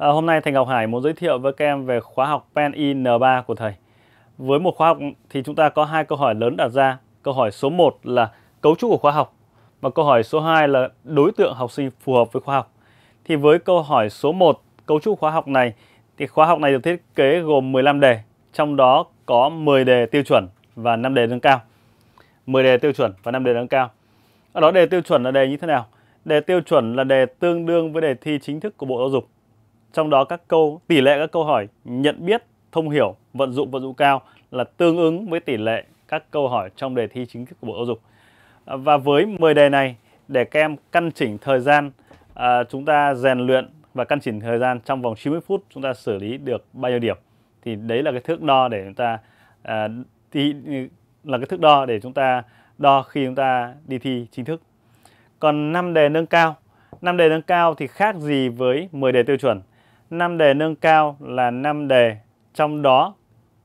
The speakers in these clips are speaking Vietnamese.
À, hôm nay Thành Ngọc Hải muốn giới thiệu với các em về khóa học Pen IN3 của thầy. Với một khóa học thì chúng ta có hai câu hỏi lớn đặt ra. Câu hỏi số 1 là cấu trúc của khóa học và câu hỏi số 2 là đối tượng học sinh phù hợp với khóa học. Thì với câu hỏi số 1 cấu trúc khóa học này thì khóa học này được thiết kế gồm 15 đề, trong đó có 10 đề tiêu chuẩn và 5 đề nâng cao. 10 đề tiêu chuẩn và 5 đề nâng cao. Ở đó đề tiêu chuẩn là đề như thế nào? Đề tiêu chuẩn là đề tương đương với đề thi chính thức của Bộ Giáo dục trong đó các câu tỷ lệ các câu hỏi nhận biết, thông hiểu, vận dụng vận dụng cao là tương ứng với tỷ lệ các câu hỏi trong đề thi chính thức của Bộ Giáo dục. À, và với 10 đề này để các em căn chỉnh thời gian à, chúng ta rèn luyện và căn chỉnh thời gian trong vòng 90 phút chúng ta xử lý được bao nhiêu điểm thì đấy là cái thước đo để chúng ta à, thì là cái thước đo để chúng ta đo khi chúng ta đi thi chính thức. Còn 5 đề nâng cao, 5 đề nâng cao thì khác gì với 10 đề tiêu chuẩn 5 đề nâng cao là năm đề trong đó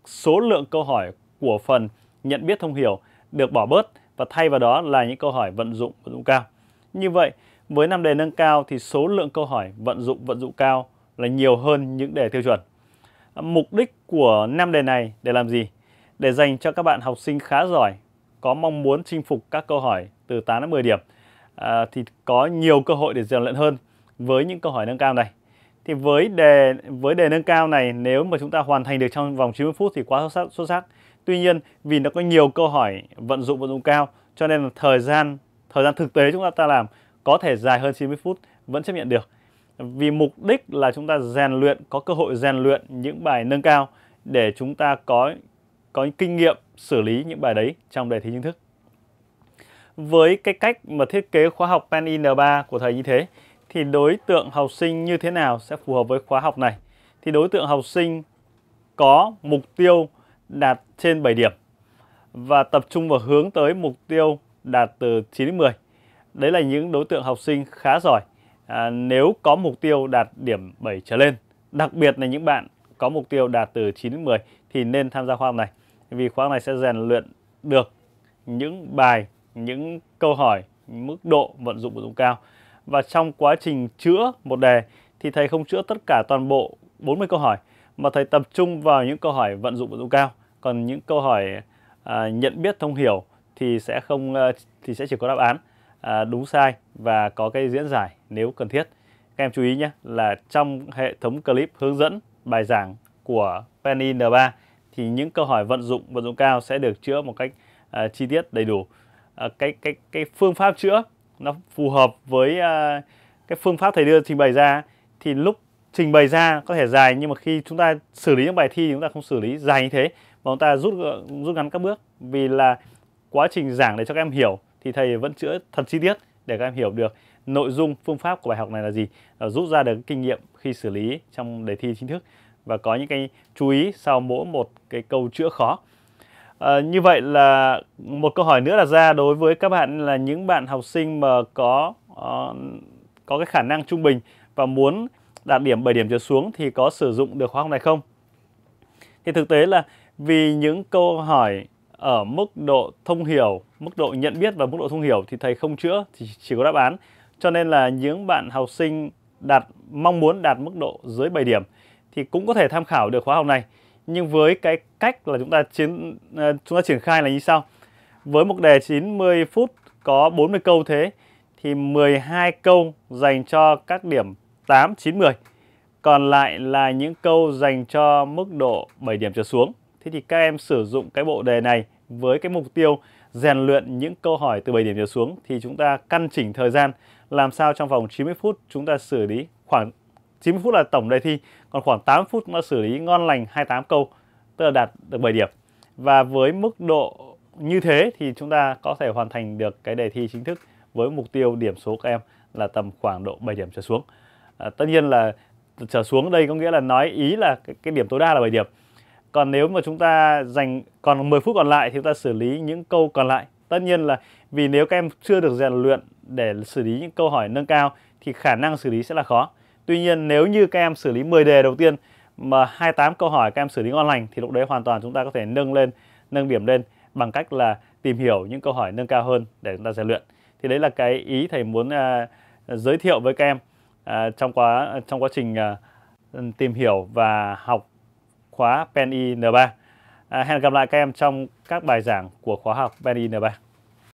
số lượng câu hỏi của phần nhận biết thông hiểu được bỏ bớt và thay vào đó là những câu hỏi vận dụng vận dụng cao. Như vậy, với năm đề nâng cao thì số lượng câu hỏi vận dụng vận dụng cao là nhiều hơn những đề tiêu chuẩn. Mục đích của năm đề này để làm gì? Để dành cho các bạn học sinh khá giỏi có mong muốn chinh phục các câu hỏi từ 8 đến 10 điểm à, thì có nhiều cơ hội để rèn luyện hơn với những câu hỏi nâng cao này thì với đề với đề nâng cao này nếu mà chúng ta hoàn thành được trong vòng 90 phút thì quá xuất sắc, xuất sắc. Tuy nhiên vì nó có nhiều câu hỏi vận dụng vận dụng cao cho nên là thời gian thời gian thực tế chúng ta ta làm có thể dài hơn 90 phút vẫn chấp nhận được. Vì mục đích là chúng ta rèn luyện có cơ hội rèn luyện những bài nâng cao để chúng ta có có kinh nghiệm xử lý những bài đấy trong đề thi chính thức. Với cái cách mà thiết kế khóa học PAN IN3 của thầy như thế thì đối tượng học sinh như thế nào sẽ phù hợp với khóa học này? Thì đối tượng học sinh có mục tiêu đạt trên 7 điểm và tập trung vào hướng tới mục tiêu đạt từ 9 đến 10. Đấy là những đối tượng học sinh khá giỏi à, nếu có mục tiêu đạt điểm 7 trở lên. Đặc biệt là những bạn có mục tiêu đạt từ 9 đến 10 thì nên tham gia khóa học này. Vì khóa học này sẽ rèn luyện được những bài, những câu hỏi, mức độ vận dụng của dụng cao và trong quá trình chữa một đề thì thầy không chữa tất cả toàn bộ 40 câu hỏi mà thầy tập trung vào những câu hỏi vận dụng vận dụng cao còn những câu hỏi à, nhận biết thông hiểu thì sẽ không à, thì sẽ chỉ có đáp án à, đúng sai và có cái diễn giải nếu cần thiết các em chú ý nhé là trong hệ thống clip hướng dẫn bài giảng của Penny N3 thì những câu hỏi vận dụng vận dụng cao sẽ được chữa một cách à, chi tiết đầy đủ à, cái cái cái phương pháp chữa nó phù hợp với uh, cái phương pháp thầy đưa trình bày ra thì lúc trình bày ra có thể dài nhưng mà khi chúng ta xử lý những bài thi thì chúng ta không xử lý dài như thế mà chúng ta rút rút ngắn các bước vì là quá trình giảng để cho các em hiểu thì thầy vẫn chữa thật chi tiết để các em hiểu được nội dung phương pháp của bài học này là gì rút ra được kinh nghiệm khi xử lý trong đề thi chính thức và có những cái chú ý sau mỗi một cái câu chữa khó À, như vậy là một câu hỏi nữa là ra đối với các bạn là những bạn học sinh mà có uh, có cái khả năng trung bình và muốn đạt điểm 7 điểm trở xuống thì có sử dụng được khóa học này không? Thì thực tế là vì những câu hỏi ở mức độ thông hiểu, mức độ nhận biết và mức độ thông hiểu thì thầy không chữa thì chỉ có đáp án. Cho nên là những bạn học sinh đạt mong muốn đạt mức độ dưới 7 điểm thì cũng có thể tham khảo được khóa học này nhưng với cái cách là chúng ta chiến ờ, chúng ta triển khai là như sau với một đề 90 phút có 40 câu thế thì 12 câu dành cho các điểm 8, 9, 10 còn lại là những câu dành cho mức độ 7 điểm trở xuống thế thì các em sử dụng cái bộ đề này với cái mục tiêu rèn luyện những câu hỏi từ 7 điểm trở xuống thì chúng ta căn chỉnh thời gian làm sao trong vòng 90 phút chúng ta xử lý khoảng 90 phút là tổng đề thi còn khoảng 8 phút nó xử lý ngon lành 28 câu tức là đạt được 7 điểm và với mức độ như thế thì chúng ta có thể hoàn thành được cái đề thi chính thức với mục tiêu điểm số các em là tầm khoảng độ 7 điểm trở xuống à, tất nhiên là trở xuống đây có nghĩa là nói ý là cái, cái điểm tối đa là 7 điểm còn nếu mà chúng ta dành còn 10 phút còn lại thì chúng ta xử lý những câu còn lại tất nhiên là vì nếu các em chưa được rèn luyện để xử lý những câu hỏi nâng cao thì khả năng xử lý sẽ là khó Tuy nhiên nếu như các em xử lý 10 đề đầu tiên mà 28 câu hỏi các em xử lý ngon lành thì lúc đấy hoàn toàn chúng ta có thể nâng lên, nâng điểm lên bằng cách là tìm hiểu những câu hỏi nâng cao hơn để chúng ta rèn luyện. Thì đấy là cái ý thầy muốn à, giới thiệu với các em à, trong quá trong quá trình à, tìm hiểu và học khóa PEN IN3. À, hẹn gặp lại các em trong các bài giảng của khóa học PEN IN3.